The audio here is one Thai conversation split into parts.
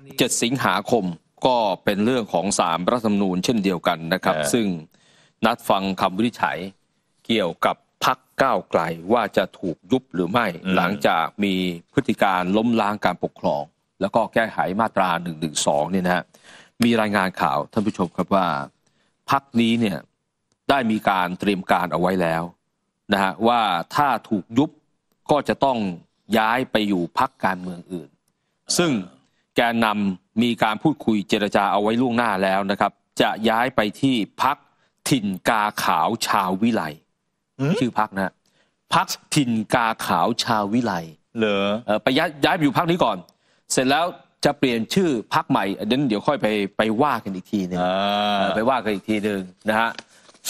7สิงหาคมก็เป็นเรื่องของสามรัฐธรรมนูญเช่นเดียวกันนะครับ ซึ่งนัดฟังคำวินิจฉัยเกี่ยวกับพักก้าวไกลว่าจะถูกยุบหรือไม่หลังจากมีพฤติการล้มล้างการปกครอง แล้วก็แก้ไขมาตรา1นึเนี่ยนะฮะมีรายงานข่าวท่านผู้ชมครับว่าพักนี้เนี่ยได้มีการเตรียมการเอาไว้แล้วนะฮะว่าถ้าถูกยุบก็จะต้องย้ายไปอยู่พักการเมืองอื่น ซึ่งแกนนำมีการพูดคุยเจรจาเอาไว้ล่วงหน้าแล้วนะครับ จะย้ายไปที่พักถิ่นกาขาวชาววิไลชื่อพักนะพักถิ่นกาขาวชาววิไลเหรอไปย้ายย้ายไปอยู่พักนี้ก่อน เสร็จแล้วจะเปลี่ยนชื่อพักใหม่เดี๋ยวเดี๋ยวค่อยไปไปว่ากันอีกทีหนึ่งไปว่ากันอีกทีหนึ่งนะฮะ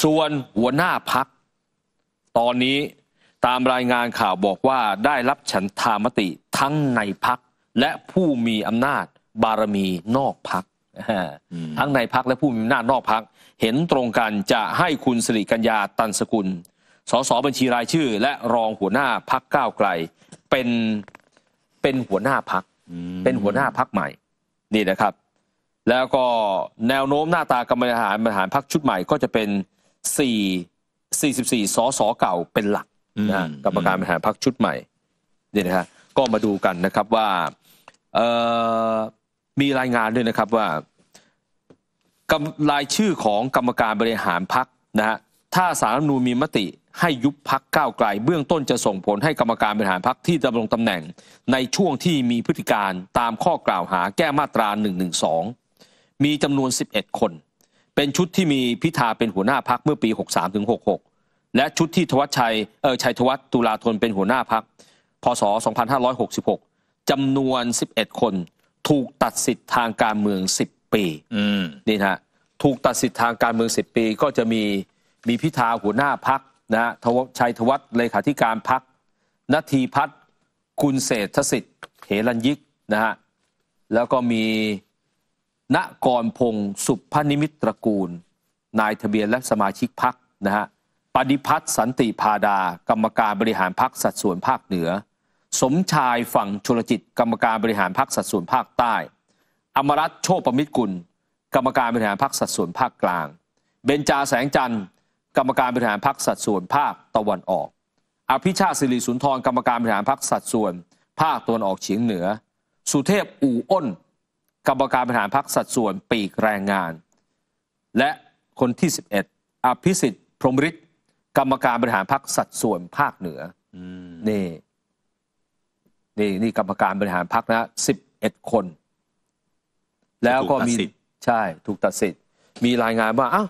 ส่วนหัวหน้าพักตอนนี้ตามรายงานข่าวบอกว่าได้รับฉันทามติทั้งในพักและผู้มีอำนาจบารมีนอกพักทั้งในพักและผู้มีอำนาจนอกพักเห็นตรงกันจะให้คุณสิริกัญญา ตันสกุลสสบัญชีรายชื่อ และรองหัวหน้าพักก้าวไกลเป็นเป็นหัวหน้าพักเป็นหัวหน้าพักใหม่นี่นะครับ แล้วก็แนวโน้มหน้าตากรรมการบริหารพักชุดใหม่ ก็จะเป็นสี่สี่สิบสี่สสเก่าเป็นหลักนะกรรมการบริหารพักชุดใหม่นี่นะครับก็มาดูกันนะครับว่ามีรายงานด้วยนะครับว่ารายชื่อของกรรมการบริหารพักนะฮะถ้าสารนูมีมติให้ยุบพักก้าวไกล เบื้องต้นจะส่งผลให้กรรมการบริหารพักที่ดำรงตำแหน่ง ในช่วงที่มีพฤติการตามข้อกล่าวหาแก้มาตรา112มีจำนวน 11 คน เป็นชุดที่มีพิธาเป็นหัวหน้าพักเมื่อปี63ถึงและชุดที่ทวัชชัยเออชัยทวัตตุลาธนเป็นหัวหน้าพักพศ 2566จำนวน 11 คนถูกตัดสิทธิ์ทางการเมือง 10 ปีนี่นะถูกตัดสิทธิ์ทางการเมือง 10 ปี ก็จะมี มีพิธาหัวหน้าพักนะทวชัยทวัฒเลขาธิการพักนาทีพัฒน์คุณเศรษฐสิทธิ์เหรัญยิกนะฮะแล้วก็มีณกรพงศสุพนิมิตระกูล นายทะเบียนและสมาชิกพักนะฮะปฏิพัฒน์สันติพาดา กรรมการบริหารพัก สัดส่วนภาคเหนือสมชายฝั่งชลจิตกรรมการบริหารพักสัดส่วนภาคใต้อมรัตโชคประมิตรกุล กรรมการบริหารพักสัดส่วนภาคกลาง เบญจาแสงจันทร์ กรรมการบริหารพักสัดส่วนภาคตะวันออก อภิชาสิริสุนทร กรรมการบริหารพักสัดส่วน ภาคตะวันออกเฉียงเหนือ สุเทพอู่อ้น กรรมการบริหารพักสัดส่วนปีกแรงงาน และคนที่ 11 อภิสิทธิ์พรมฤทธิ์กรรมการบริหารพักสัดส่วนภาคเหนือนี่นี่นี่กรรมการบริหารพักนะสิบเอ็ดคน แล้วก็มีใช่ ถูกตัดสิทธิ์ มีรายงานว่าอ้าว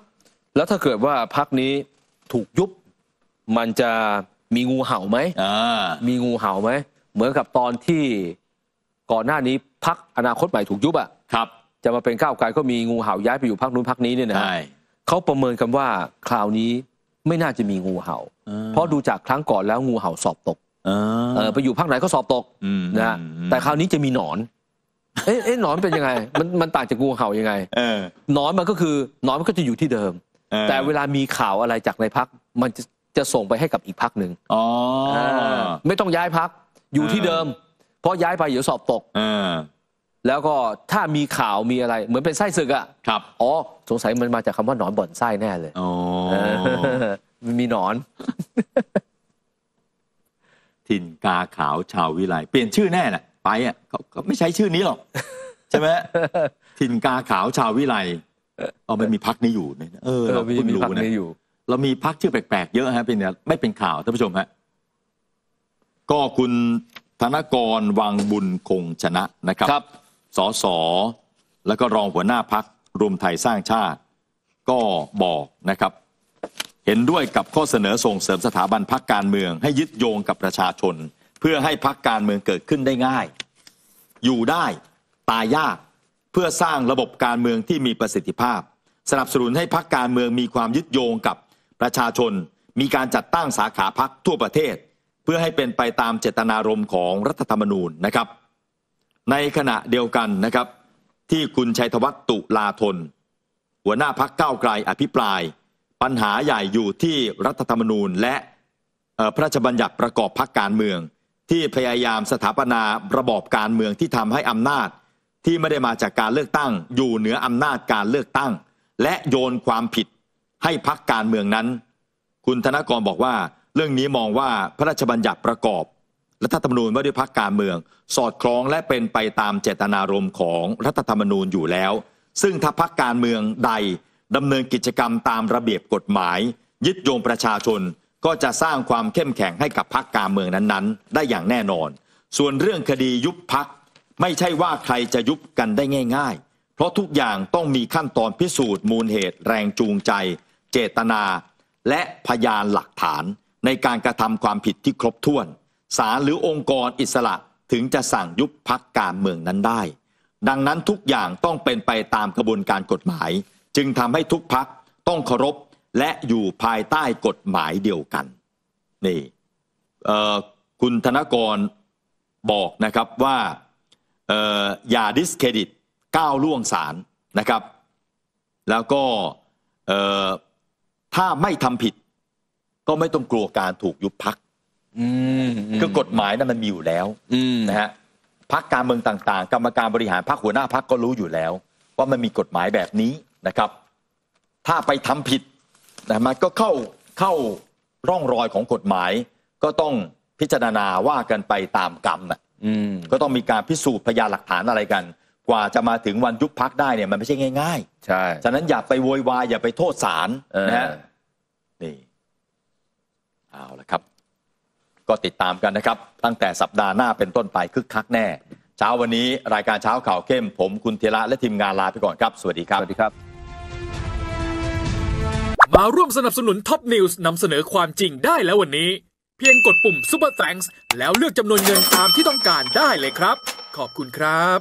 แล้วถ้าเกิดว่าพักนี้ถูกยุบ มันจะมีงูเห่าไหมมีงูเห่าไหมเหมือนกับตอนที่ก่อนหน้านี้พักอนาคตใหม่ถูกยุบอ่ะครับ จะมาเป็นก้าวไกลก็มีงูเห่าย้ายไปอยู่พักนู้นพักนี้เนี่ยนะเขาประเมินกันว่า คราวนี้ไม่น่าจะมีงูเห่าเพราะดูจากครั้งก่อนแล้วงูเห่าสอบตกเออ ไปอยู่ภาคไหนก็สอบตกนะ แต่คราวนี้จะมีหนอนเอ๊ะหนอนเป็นยังไง มันมันต่างจากงูเห่ายังไงหนอนมันก็คือ หนอนมันก็จะอยู่ที่เดิม แต่เวลามีข่าวอะไรจากในพักมันจะจะส่งไปให้กับอีกพักหนึ่งไม่ต้องย้ายพักอยู่ที่เดิม เพราะย้ายไปเดี๋ยวสอบตกแล้วก็ถ้ามีข่าวมีอะไรเหมือนเป็นไส้ศึกอะครับอ๋อ สงสัยมันมาจากคำว่าหนอนบ่อนไส้แน่เลยอ๋อมีหนอนถิ่นกาขาวชาววิไลเปลี่ยนชื่อแน่น่ะ ไปอ่ะเขาไม่ใช้ชื่อนี้หรอก ใช่ไหมถิ่นกาขาวชาววิไลเอามันมีพักนี้อยู่เนี่ยเออเราเพิ่งรู้นะเรามีพักชื่อแปลกๆเยอะฮะเป็นไม่เป็นข่าวท่านผู้ชมฮะก็คุณธนกรวังบุญคงชนะนะครับรบสสแล้วก็รองหัวหน้าพักรวมไทยสร้างชาติ ก็บอกนะครับเห็นด้วยกับข้อเสนอส่งเสริมสถาบันพักการเมืองให้ยึดโยงกับประชาชน เพื่อให้พักการเมืองเกิดขึ้นได้ง่าย อยู่ได้ตายยากเพื่อสร้างระบบการเมืองที่มีประสิทธิภาพสนับสนุนให้พักการเมืองมีความยึดโยงกับประชาชน มีการจัดตั้งสาขาพักทั่วประเทศ เพื่อให้เป็นไปตามเจตนารมณ์ของรัฐธรรมนูญนะครับ ในขณะเดียวกันนะครับที่คุณชัยธวัฒน์ตุลาธนหัวหน้าพักเก้าไกลอภิปรายปัญหาใหญ่อยู่ที่รัฐธรรมนูญและพระราชบัญญัติประกอบพักการเมือง ที่พยายามสถาปนาระบอบการเมืองที่ทำให้อำนาจ ที่ไม่ได้มาจากการเลือกตั้ง อยู่เหนืออำนาจการเลือกตั้ง และโยนความผิดให้พักการเมืองนั้น คุณธนกรบอกว่าเรื่องนี้มองว่าพระราชบัญญัติประกอบ รัฐธรรมนูญว่าด้วยพักการเมือง สอดคล้องและเป็นไปตามเจตนารมณ์ของรัฐธรรมนูญอยู่แล้ว ซึ่งถ้าพักการเมืองใดดำเนินกิจกรรมตามระเบียบกฎหมาย ยึดโยงประชาชนก็จะสร้างความเข้มแข็งให้กับพรรคการเมืองนั้นๆ ได้อย่างแน่นอน ส่วนเรื่องคดียุบพักไม่ใช่ว่าใครจะยุบกันได้ง่ายๆ เพราะทุกอย่างต้องมีขั้นตอนพิสูจน์มูลเหตุ แรงจูงใจ เจตนา และพยานหลักฐาน ในการกระทำความผิดที่ครบถ้วนศาลหรือองค์กรอิสระถึงจะสั่งยุบพักการเมืองนั้นได้ ดังนั้นทุกอย่างต้องเป็นไปตามกระบวนการกฎหมายจึงทำให้ทุกพักต้องเคารพและอยู่ภายใต้กฎหมายเดียวกัน นี่คุณธนกรบอกนะครับว่าอย่าดิสเครดิตก้าวล่วงศาลนะครับ แล้วก็ถ้าไม่ทำผิด ก็ไม่ต้องกลัวการถูกยุบพักคือกฎหมายนั้นมันมีอยู่แล้วนะฮะพักการเมืองต่าง ๆ กรรมการบริหารพักหัวหน้าพักก็รู้อยู่แล้ว ว่ามันมีกฎหมายแบบนี้นะครับ ถ้าไปทำผิดนะมันก็เข้าเข้าร่องรอยของกฎหมาย ก็ต้องพิจารณาว่ากันไปตามกรรมนะก็ต้องมีการพิสูจน์พยานหลักฐานอะไรกัน กว่าจะมาถึงวันยุบพักได้เนี่ยมันไม่ใช่ง่ายๆ ใช่ ฉะนั้นอย่าไปโวยวายอย่าไปโทษศาลนะฮะนี่ เอาละครับ ก็ติดตามกันนะครับ ตั้งแต่สัปดาห์หน้าเป็นต้นไป คึกคักแน่ เช้าวันนี้ รายการเช้าข่าวเข้มผมคุณเทระและทีมงานลาไปก่อนครับ สวัสดีครับสวัสดีครับมาร่วมสนับสนุนท็อปนิวส์นำเสนอความจริงได้แล้ววันนี้ เพียงกดปุ่มป u ปอร์แฟง k ์แล้วเลือกจำนวนเงินตามที่ต้องการได้เลยครับ ขอบคุณครับ